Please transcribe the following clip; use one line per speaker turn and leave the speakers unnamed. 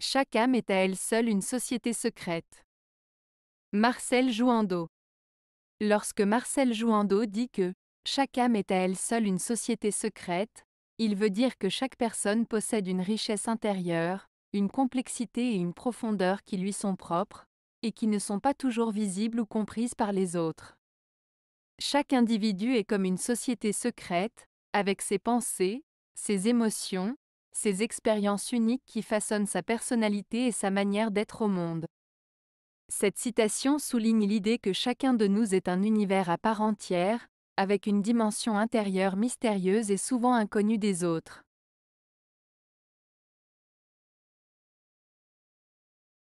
Chaque âme est à elle seule une société secrète. Marcel Jouandeau. Lorsque Marcel Jouandeau dit que chaque âme est à elle seule une société secrète, il veut dire que chaque personne possède une richesse intérieure, une complexité et une profondeur qui lui sont propres, et qui ne sont pas toujours visibles ou comprises par les autres. Chaque individu est comme une société secrète, avec ses pensées, ses émotions, ces expériences uniques qui façonnent sa personnalité et sa manière d'être au monde. Cette citation souligne l'idée que chacun de nous est un univers à part entière, avec une dimension intérieure mystérieuse et souvent inconnue des autres.